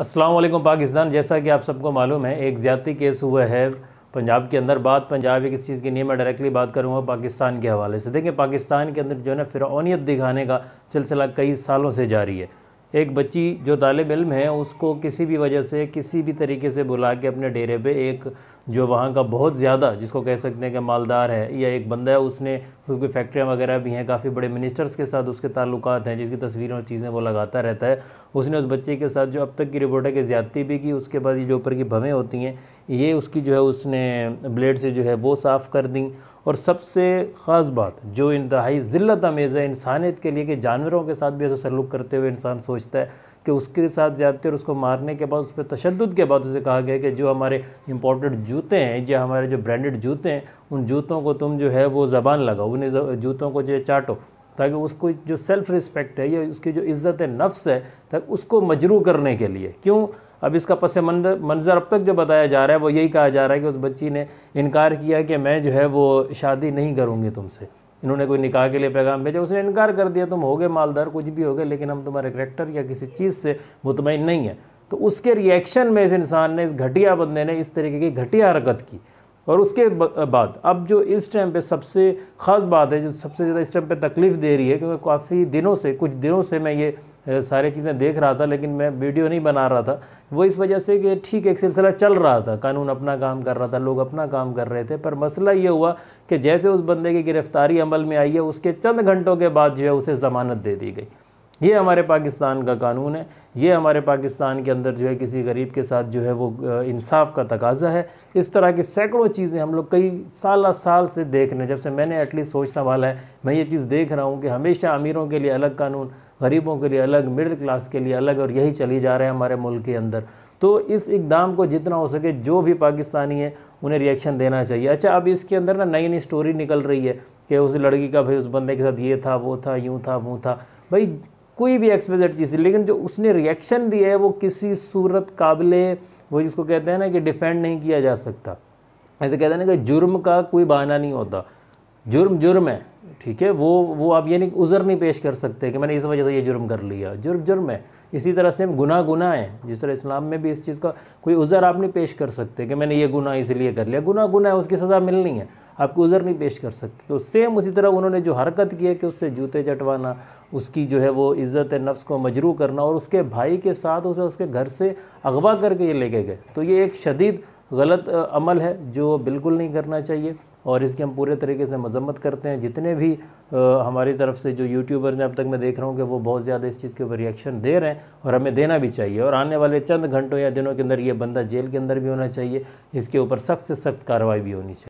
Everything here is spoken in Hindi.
अस्सलाम पाकिस्तान जैसा कि आप सबको मालूम है एक ज़्यादती केस हुआ है पंजाब के अंदर बात पंजाब एक इस चीज़ की नहीं मैं डायरेक्टली बात करूँगा पाकिस्तान के हवाले से देखिए पाकिस्तान के अंदर जो है ना फिरौनीत दिखाने का सिलसिला कई सालों से जारी है एक बच्ची जो तालब इल्म है उसको किसी भी वजह से किसी भी तरीके से बुला के अपने डेरे पे एक जो वहाँ का बहुत ज़्यादा जिसको कह सकते हैं कि मालदार है या एक बंदा है उसने क्योंकि फैक्ट्रियाँ वगैरह भी हैं काफ़ी बड़े मिनिस्टर्स के साथ उसके ताल्लुक हैं जिसकी तस्वीरें और चीज़ें वो लगाता रहता है उसने उस बच्चे के साथ जो अब तक की रिपोर्ट है कि ज़्यादती भी की उसके बाद ये जो ऊपर की भवें होती हैं ये उसकी जो है उसने ब्लेड से जो है वो साफ़ कर दी और सबसे ख़ास बात जो इंतहाई ज़िलत आमेज़ है इंसानियत के लिए कि जानवरों के साथ भी ऐसा सलूक करते हुए इंसान सोचता है कि उसके साथ ज़्यादा और उसको मारने के बाद उस पर तशद के बाद उसे कहा गया कि जो हमारे इम्पोर्टेड जूते हैं या हमारे जो ब्रांडेड जूते हैं उन जूतों को तुम जो है वो ज़बान लगाओ उन जूतों को जो है चाटो ताकि उसको जो सेल्फ़ रिस्पेक्ट है या उसकी जो इज़्ज़त नफ्स है तक उसको मजरू करने के लिए क्यों अब इसका पस मंजर अब तक जो बताया जा रहा है वो यही कहा जा रहा है कि उस बच्ची ने इनकार किया कि मैं जो है वो शादी नहीं करूँगी तुमसे इन्होंने कोई निकाह के लिए पैगाम भेजा उसने इनकार कर दिया तुम हो गए मालदार कुछ भी हो गए लेकिन हम तुम्हारे करेक्टर या किसी चीज़ से मुतमिन नहीं है तो उसके रिएक्शन में इस इंसान ने इस घटिया बंदे ने इस तरीके की घटिया हरकत की और उसके बाद अब जो इस टाइम पे सबसे ख़ास बात है जो सबसे ज़्यादा इस टाइम पे तकलीफ़ दे रही है क्योंकि काफ़ी दिनों से कुछ दिनों से मैं ये सारी चीज़ें देख रहा था लेकिन मैं वीडियो नहीं बना रहा था वो इस वजह से कि ठीक एक सिलसिला चल रहा था कानून अपना काम कर रहा था लोग अपना काम कर रहे थे पर मसला ये हुआ कि जैसे उस बंदे की गिरफ़्तारी अमल में आई है उसके चंद घंटों के बाद जो है उसे ज़मानत दे दी गई ये हमारे पाकिस्तान का कानून है ये हमारे पाकिस्तान के अंदर जो है किसी गरीब के साथ जो है वो इंसाफ का तकाजा है इस तरह की सैकड़ों चीज़ें हम लोग कई साल साल से देख रहे हैं जब से मैंने एटलीस्ट सोच संभाला है मैं ये चीज़ देख रहा हूँ कि हमेशा अमीरों के लिए अलग कानून गरीबों के लिए अलग मिडिल क्लास के लिए अलग और यही चली जा रहा है हमारे मुल्क के अंदर तो इस इकदाम को जितना हो सके जो भी पाकिस्तानी है उन्हें रिएक्शन देना चाहिए अच्छा अब इसके अंदर ना नई नई स्टोरी निकल रही है कि उस लड़की का भाई उस बंदे के साथ ये था वो था यूँ था वो था भाई कोई भी एक्सपेजेड चीज़ लेकिन जो उसने रिएक्शन दिया है वो किसी सूरत काबिल वो जिसको कहते हैं ना कि डिफेंड नहीं किया जा सकता ऐसे कहते हैं ना कि जुर्म का कोई बहाना नहीं होता जुर्म जुर्म है ठीक है वो वो आप ये नहीं उज़र नहीं पेश कर सकते कि मैंने इस वजह से ये जुर्म कर लिया जुर्म जुर्म है इसी तरह से गुना गुना है जिस तरह इस्लाम में भी इस चीज़ का कोई उज़र आप नहीं पेश कर सकते कि मैंने ये गुना इसलिए कर लिया गुना गुना है उसकी सज़ा मिलनी है आपको उज़र नहीं पेश कर सकते तो सेम उसी तरह उन्होंने जो हरकत की है कि उससे जूते चटवाना उसकी जो है वो इज़्ज़त नफ्स को मजरू करना और उसके भाई के साथ उसे उसके घर से अगवा करके ये लेके गए तो ये एक शदीद गलत अमल है जो बिल्कुल नहीं करना चाहिए और इसकी हम पूरे तरीके से मजम्मत करते हैं जितने भी आ, हमारी तरफ से जो यूट्यूबर्स हैं अब तक मैं देख रहा हूँ कि वो बहुत ज़्यादा इस चीज़ के ऊपर रिएक्शन दे रहे हैं और हमें देना भी चाहिए और आने वाले चंद घंटों या दिनों के अंदर ये बंदा जेल के अंदर भी होना चाहिए इसके ऊपर सख्त से सख्त कार्रवाई भी होनी चाहिए